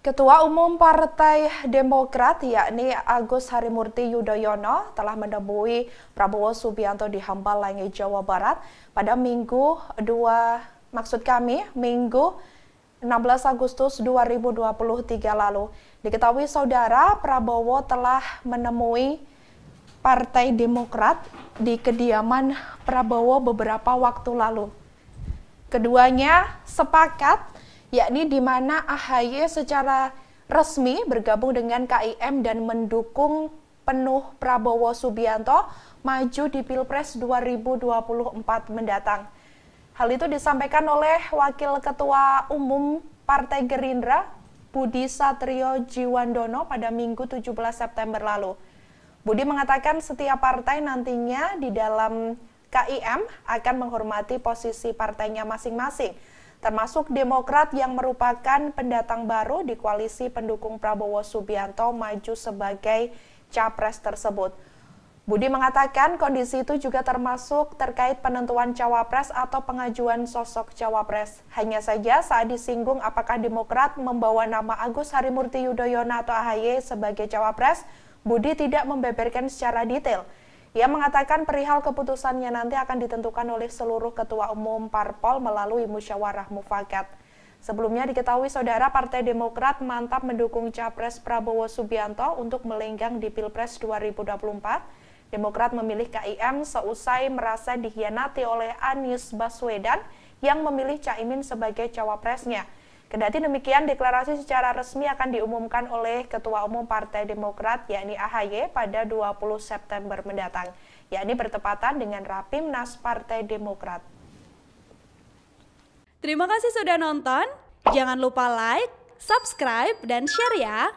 Ketua Umum Partai Demokrat yakni Agus Harimurti Yudhoyono telah menemui Prabowo Subianto di Hambalangi, Jawa Barat pada Minggu 2 maksud kami Minggu 16 Agustus 2023 lalu. Diketahui saudara Prabowo telah menemui Partai Demokrat di kediaman Prabowo beberapa waktu lalu. Keduanya sepakat yakni di mana AHY secara resmi bergabung dengan KIM dan mendukung penuh Prabowo Subianto maju di Pilpres 2024 mendatang. Hal itu disampaikan oleh Wakil Ketua Umum Partai Gerindra Budi Satrio Jiwandono pada Minggu 17 September lalu. Budi mengatakan setiap partai nantinya di dalam KIM akan menghormati posisi partainya masing-masing termasuk Demokrat yang merupakan pendatang baru di koalisi pendukung Prabowo Subianto maju sebagai capres tersebut. Budi mengatakan kondisi itu juga termasuk terkait penentuan cawapres atau pengajuan sosok cawapres. Hanya saja saat disinggung apakah Demokrat membawa nama Agus Harimurti Yudhoyono atau AHY sebagai cawapres, Budi tidak membeberkan secara detail. Ia mengatakan perihal keputusannya nanti akan ditentukan oleh seluruh ketua umum parpol melalui musyawarah mufakat. Sebelumnya diketahui saudara Partai Demokrat mantap mendukung Capres Prabowo Subianto untuk melenggang di Pilpres 2024. Demokrat memilih KIM seusai merasa dikhianati oleh Anies Baswedan yang memilih Caimin sebagai cawapresnya. Kendati demikian, deklarasi secara resmi akan diumumkan oleh Ketua Umum Partai Demokrat, yakni AHY, pada 20 September mendatang, yakni bertepatan dengan Rapimnas Partai Demokrat. Terima kasih sudah nonton. Jangan lupa like, subscribe, dan share ya!